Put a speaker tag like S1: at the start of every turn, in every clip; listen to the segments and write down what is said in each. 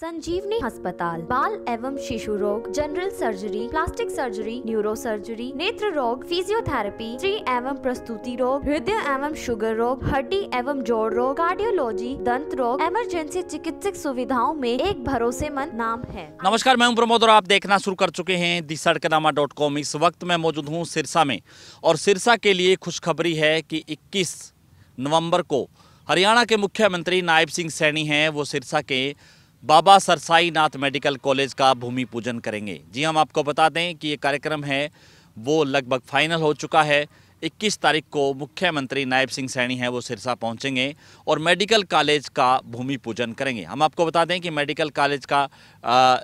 S1: संजीवनी अस्पताल बाल एवं शिशु रोग general surgery plastic surgery neuro surgery नेत्र रोग फिजियोथेरेपी स्त्री एवं प्रस्तुति रोग हृदय एवं शुगर रोग हड्डी एवं जोड़ रोग कार्डियोलॉजी दंत रोग इमरजेंसी चिकित्सक सुविधाओं में एक भरोसेमंद नाम है नमस्कार मैं प्रमोद और आप देखना शुरू कर चुके हैं दी सड़कनामा डॉट कॉम इस वक्त मैं मौजूद हूँ सिरसा में और सिरसा के लिए खुशखबरी है की इक्कीस नवम्बर को हरियाणा के मुख्यमंत्री नायब सिंह सैनी हैं वो सिरसा के बाबा सरसाई नाथ मेडिकल कॉलेज का भूमि पूजन करेंगे जी हम आपको बता दें कि ये कार्यक्रम है वो लगभग फाइनल हो चुका है 21 तारीख को मुख्यमंत्री नायब सिंह सैनी हैं वो सिरसा पहुंचेंगे और मेडिकल कॉलेज का भूमि पूजन करेंगे हम आपको बता दें कि मेडिकल कॉलेज का आ,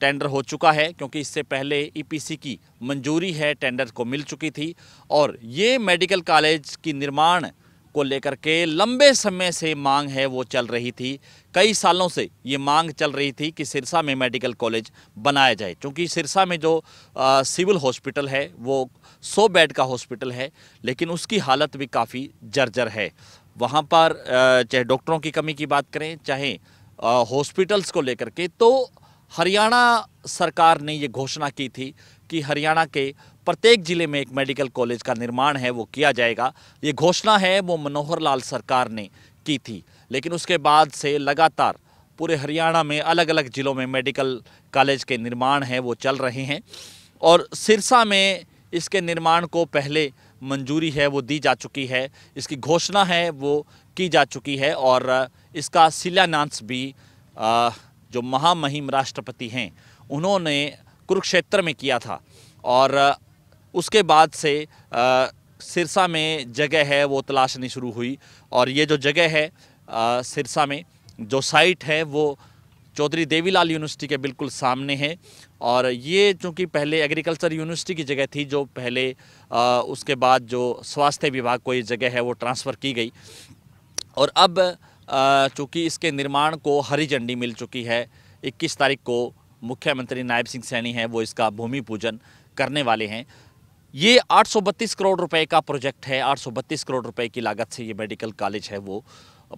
S1: टेंडर हो चुका है क्योंकि इससे पहले ईपीसी e की मंजूरी है टेंडर को मिल चुकी थी और ये मेडिकल कॉलेज की निर्माण को लेकर के लंबे समय से मांग है वो चल रही थी कई सालों से ये मांग चल रही थी कि सिरसा में मेडिकल कॉलेज बनाया जाए क्योंकि सिरसा में जो आ, सिविल हॉस्पिटल है वो 100 बेड का हॉस्पिटल है लेकिन उसकी हालत भी काफ़ी जर्जर है वहाँ पर चाहे डॉक्टरों की कमी की बात करें चाहे हॉस्पिटल्स को लेकर के तो हरियाणा सरकार ने ये घोषणा की थी कि हरियाणा के प्रत्येक जिले में एक मेडिकल कॉलेज का निर्माण है वो किया जाएगा ये घोषणा है वो मनोहर लाल सरकार ने की थी लेकिन उसके बाद से लगातार पूरे हरियाणा में अलग अलग ज़िलों में मेडिकल कॉलेज के निर्माण हैं वो चल रहे हैं और सिरसा में इसके निर्माण को पहले मंजूरी है वो दी जा चुकी है इसकी घोषणा है वो की जा चुकी है और इसका शिलान्यास भी जो महामहिम राष्ट्रपति हैं उन्होंने कुरुक्षेत्र में किया था और उसके बाद से सिरसा में जगह है वो तलाशनी शुरू हुई और ये जो जगह है सिरसा में जो साइट है वो चौधरी देवीलाल यूनिवर्सिटी के बिल्कुल सामने है और ये चूँकि पहले एग्रीकल्चर यूनिवर्सिटी की जगह थी जो पहले आ, उसके बाद जो स्वास्थ्य विभाग को ये जगह है वो ट्रांसफ़र की गई और अब चूँकि इसके निर्माण को हरी झंडी मिल चुकी है 21 तारीख को मुख्यमंत्री नायब सिंह सैनी हैं वो इसका भूमि पूजन करने वाले हैं ये 832 करोड़ रुपए का प्रोजेक्ट है 832 करोड़ रुपए की लागत से ये मेडिकल कॉलेज है वो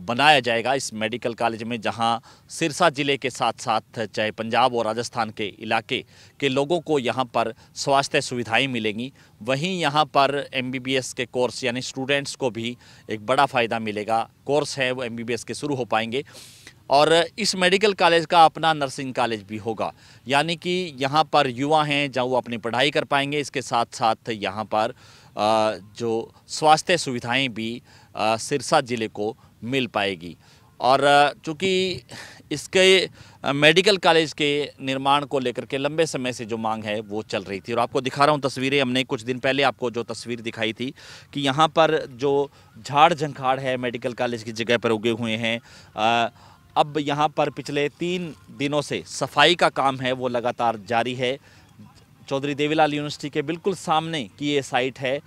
S1: बनाया जाएगा इस मेडिकल कॉलेज में जहां सिरसा ज़िले के साथ साथ चाहे पंजाब और राजस्थान के इलाके के लोगों को यहां पर स्वास्थ्य सुविधाएं मिलेंगी वहीं यहां पर एमबीबीएस के कोर्स यानी स्टूडेंट्स को भी एक बड़ा फ़ायदा मिलेगा कोर्स है वो एमबीबीएस के शुरू हो पाएंगे और इस मेडिकल कॉलेज का अपना नर्सिंग कॉलेज भी होगा यानी कि यहाँ पर युवा हैं जहाँ वो अपनी पढ़ाई कर पाएंगे इसके साथ साथ यहाँ पर जो स्वास्थ्य सुविधाएं भी सिरसा ज़िले को मिल पाएगी और चूँकि इसके मेडिकल कॉलेज के निर्माण को लेकर के लंबे समय से जो मांग है वो चल रही थी और आपको दिखा रहा हूँ तस्वीरें हमने कुछ दिन पहले आपको जो तस्वीर दिखाई थी कि यहाँ पर जो झाड़ झंखाड़ है मेडिकल कॉलेज की जगह पर उगे हुए हैं अब यहाँ पर पिछले तीन दिनों से सफाई का काम है वो लगातार जारी है चौधरी देवीलाल यूनिवर्सिटी के बिल्कुल सामने की ये साइट है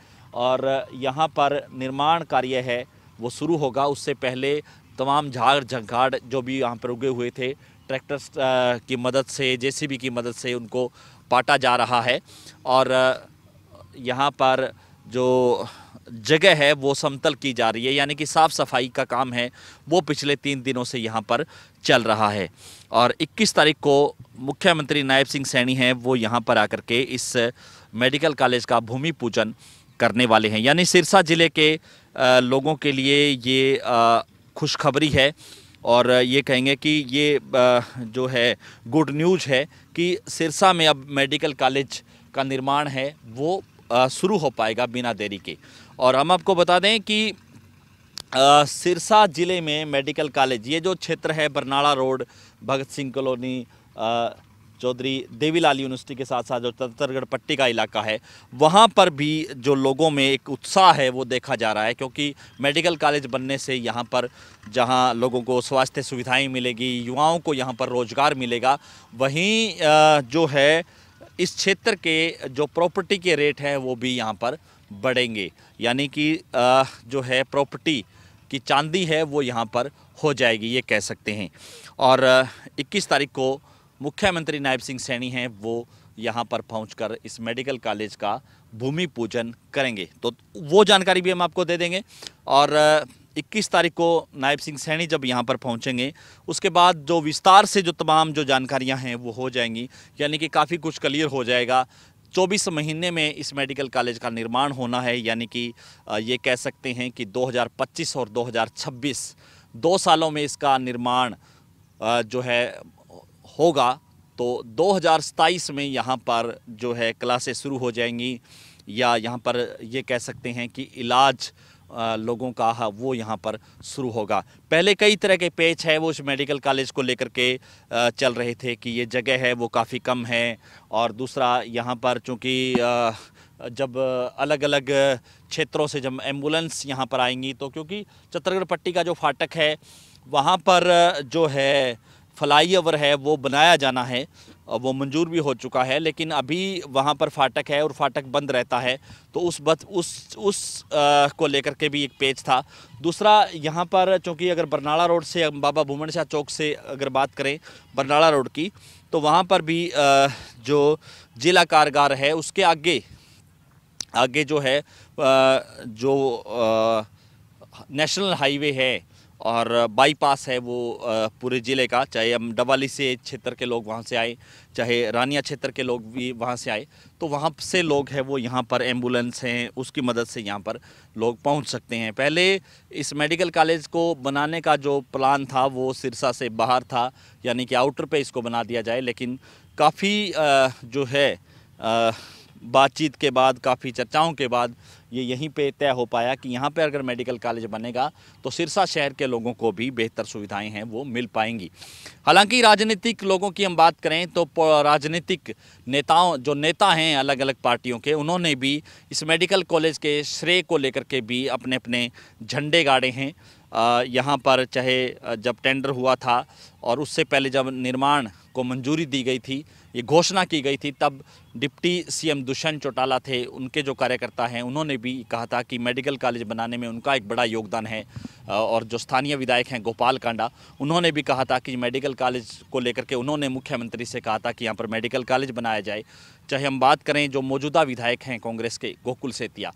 S1: और यहाँ पर निर्माण कार्य है वो शुरू होगा उससे पहले तमाम झाड़ झंखाड़ जो भी यहाँ पर उगे हुए थे ट्रैक्टर्स की मदद से जेसीबी की मदद से उनको पाटा जा रहा है और यहाँ पर जो जगह है वो समतल की जा रही है यानी कि साफ़ सफाई का काम है वो पिछले तीन दिनों से यहाँ पर चल रहा है और 21 तारीख को मुख्यमंत्री नायब सिंह सैनी हैं वो यहाँ पर आकर के इस मेडिकल कॉलेज का भूमि पूजन करने वाले हैं यानी सिरसा ज़िले के लोगों के लिए ये खुशखबरी है और ये कहेंगे कि ये जो है गुड न्यूज़ है कि सिरसा में अब मेडिकल कॉलेज का निर्माण है वो शुरू हो पाएगा बिना देरी के और हम आपको बता दें कि सिरसा ज़िले में मेडिकल कॉलेज ये जो क्षेत्र है Barnala road Bhagat Singh colony Chaudhary Devilal university के साथ साथ जो तत्तरगढ़ पट्टी का इलाका है वहाँ पर भी जो लोगों में एक उत्साह है वो देखा जा रहा है क्योंकि मेडिकल कॉलेज बनने से यहाँ पर जहाँ लोगों को स्वास्थ्य सुविधाएं मिलेगी युवाओं को यहाँ पर रोज़गार मिलेगा वहीं जो है इस क्षेत्र के जो प्रॉपर्टी के रेट हैं वो भी यहाँ पर बढ़ेंगे यानी कि जो है प्रॉपर्टी की चांदी है वो यहाँ पर हो जाएगी ये कह सकते हैं और 21 तारीख को मुख्यमंत्री नायब सिंह सैनी हैं वो यहाँ पर पहुंचकर इस मेडिकल कॉलेज का भूमि पूजन करेंगे तो वो जानकारी भी हम आपको दे देंगे और 21 तारीख को नायब सिंह सैनी जब यहाँ पर पहुँचेंगे उसके बाद जो विस्तार से जो तमाम जो जानकारियाँ हैं वो हो जाएंगी यानी कि काफ़ी कुछ क्लियर हो जाएगा चौबीस महीने में इस मेडिकल कॉलेज का निर्माण होना है यानी कि ये कह सकते हैं कि 2025 और 2026 दो सालों में इसका निर्माण जो है होगा तो दो में यहाँ पर जो है क्लासेस शुरू हो जाएंगी या यहाँ पर ये कह सकते हैं कि इलाज लोगों का वो यहाँ पर शुरू होगा पहले कई तरह के पेच है वो उस मेडिकल कॉलेज को लेकर के चल रहे थे कि ये जगह है वो काफ़ी कम है और दूसरा यहाँ पर चूँकि जब अलग अलग क्षेत्रों से जब एम्बुलेंस यहाँ पर आएंगी तो क्योंकि चतरगढ़ पट्टी का जो फाटक है वहाँ पर जो है फ्लाई ओवर है वो बनाया जाना है वो मंजूर भी हो चुका है लेकिन अभी वहाँ पर फाटक है और फाटक बंद रहता है तो उस बत उस उस आ, को लेकर के भी एक पेज था दूसरा यहाँ पर चूँकि अगर बरनाला रोड से बाबा भूमन शाह चौक से अगर बात करें बरनाला रोड की तो वहाँ पर भी आ, जो जिला कारगार है उसके आगे आगे जो है आ, जो आ, नेशनल हाईवे है और बाईपास है वो पूरे ज़िले का चाहे हम डवाली से क्षेत्र के लोग वहाँ से आए चाहे रानिया क्षेत्र के लोग भी वहाँ से आए तो वहाँ से लोग हैं वो यहाँ पर एम्बुलेंस हैं उसकी मदद से यहाँ पर लोग पहुँच सकते हैं पहले इस मेडिकल कॉलेज को बनाने का जो प्लान था वो सिरसा से बाहर था यानी कि आउटर पे इसको बना दिया जाए लेकिन काफ़ी जो है बातचीत के बाद काफ़ी चर्चाओं के बाद ये यहीं पे तय हो पाया कि यहाँ पे अगर मेडिकल कॉलेज बनेगा तो सिरसा शहर के लोगों को भी बेहतर सुविधाएं हैं वो मिल पाएंगी हालांकि राजनीतिक लोगों की हम बात करें तो राजनीतिक नेताओं जो नेता हैं अलग अलग पार्टियों के उन्होंने भी इस मेडिकल कॉलेज के श्रेय को लेकर के भी अपने अपने झंडे गाड़े हैं यहाँ पर चाहे जब टेंडर हुआ था और उससे पहले जब निर्माण को मंजूरी दी गई थी ये घोषणा की गई थी तब डिप्टी सीएम दुष्यंत चौटाला थे उनके जो कार्यकर्ता हैं उन्होंने भी कहा था कि मेडिकल कॉलेज बनाने में उनका एक बड़ा योगदान है और जो स्थानीय विधायक हैं गोपाल कांडा उन्होंने भी कहा था कि मेडिकल कॉलेज को लेकर के उन्होंने मुख्यमंत्री से कहा था कि यहाँ पर मेडिकल कॉलेज बनाया जाए चाहे हम बात करें जो मौजूदा विधायक हैं कांग्रेस के गोकुल सेतिया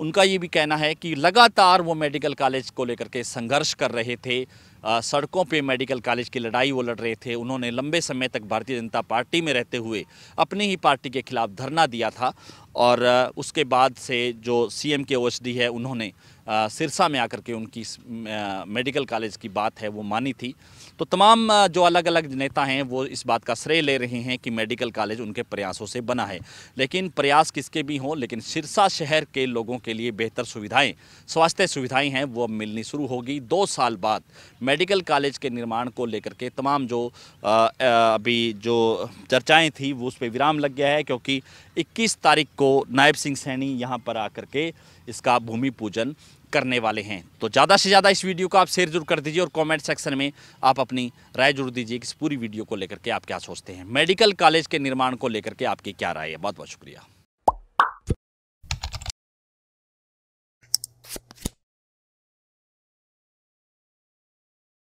S1: उनका ये भी कहना है कि लगातार वो मेडिकल कॉलेज को लेकर के संघर्ष कर रहे थे आ, सड़कों पे मेडिकल कॉलेज की लड़ाई वो लड़ रहे थे उन्होंने लंबे समय तक भारतीय जनता पार्टी में रहते हुए अपनी ही पार्टी के खिलाफ धरना दिया था और आ, उसके बाद से जो सीएम के ओएसडी है उन्होंने सिरसा में आकर के उनकी मेडिकल कॉलेज की बात है वो मानी थी तो तमाम जो अलग अलग नेता हैं वो इस बात का श्रेय ले रहे हैं कि मेडिकल कॉलेज उनके प्रयासों से बना है लेकिन प्रयास किसके भी हों लेकिन सिरसा शहर के लोगों के लिए बेहतर सुविधाएं स्वास्थ्य सुविधाएं हैं वो अब मिलनी शुरू होगी दो साल बाद मेडिकल कॉलेज के निर्माण को लेकर के तमाम जो अभी जो चर्चाएँ थी वो उस पर विराम लग गया है क्योंकि 21 तारीख को नायब सिंह सैनी यहाँ पर आकर के इसका भूमि पूजन करने वाले हैं तो ज़्यादा से ज़्यादा इस वीडियो को आप शेयर जरूर कर दीजिए और कमेंट सेक्शन में आप अपनी राय जरूर दीजिए कि इस पूरी वीडियो को लेकर के आप क्या सोचते हैं मेडिकल कॉलेज के निर्माण को लेकर के आपकी क्या राय है बहुत बहुत शुक्रिया